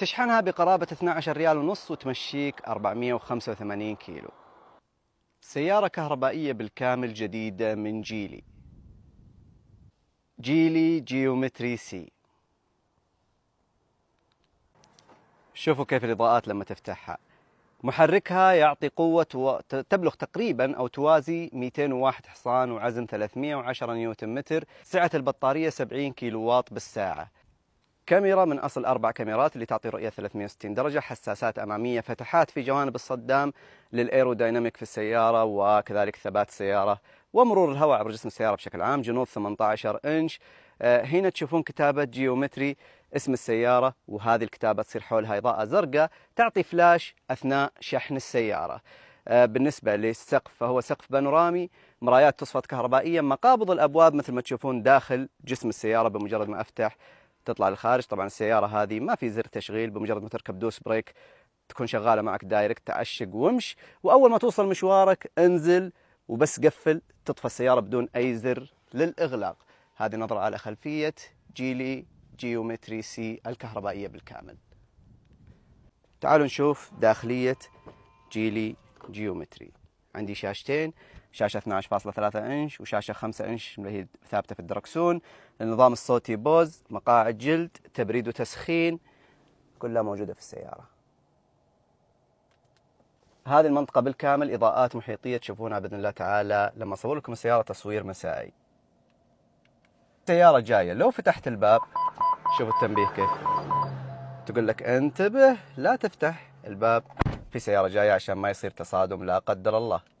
تشحنها بقرابة 12 ريال ونص وتمشيك 485 كيلو سيارة كهربائية بالكامل جديدة من جيلي جيلي جيومتري سي شوفوا كيف الإضاءات لما تفتحها محركها يعطي قوة تبلغ تقريبا أو توازي 201 حصان وعزم 310 نيوتن متر سعة البطارية 70 كيلو واط بالساعة كاميرا من أصل أربع كاميرات اللي تعطي رؤية 360 درجة حساسات أمامية فتحات في جوانب الصدام للإيروديناميك في السيارة وكذلك ثبات السيارة ومرور الهواء عبر جسم السيارة بشكل عام جنود 18 إنش آه، هنا تشوفون كتابة جيومتري اسم السيارة وهذه الكتابة تصير حولها إضاءة زرقاء تعطي فلاش أثناء شحن السيارة آه، بالنسبة للسقف فهو سقف بانورامي مرايات تصفت كهربائيا مقابض الأبواب مثل ما تشوفون داخل جسم السيارة بمجرد ما أفتح تطلع للخارج طبعا السياره هذه ما في زر تشغيل بمجرد ما تركب دوس بريك تكون شغاله معك دايركت تعشق وامش واول ما توصل مشوارك انزل وبس قفل تطفى السياره بدون اي زر للاغلاق هذه نظره على خلفيه جيلي جيومتري سي الكهربائيه بالكامل تعالوا نشوف داخليه جيلي جيومتري عندي شاشتين شاشة 12.3 انش وشاشة 5 انش اللي هي ثابتة في الدركسون النظام الصوتي بوز مقاعد جلد تبريد وتسخين كلها موجودة في السيارة هذه المنطقة بالكامل إضاءات محيطية تشوفونها بإذن الله تعالى لما أصور لكم السيارة تصوير مسائي السيارة جاية لو فتحت الباب شوف التنبيه كيف تقول لك انتبه لا تفتح الباب في سياره جايه عشان ما يصير تصادم لا قدر الله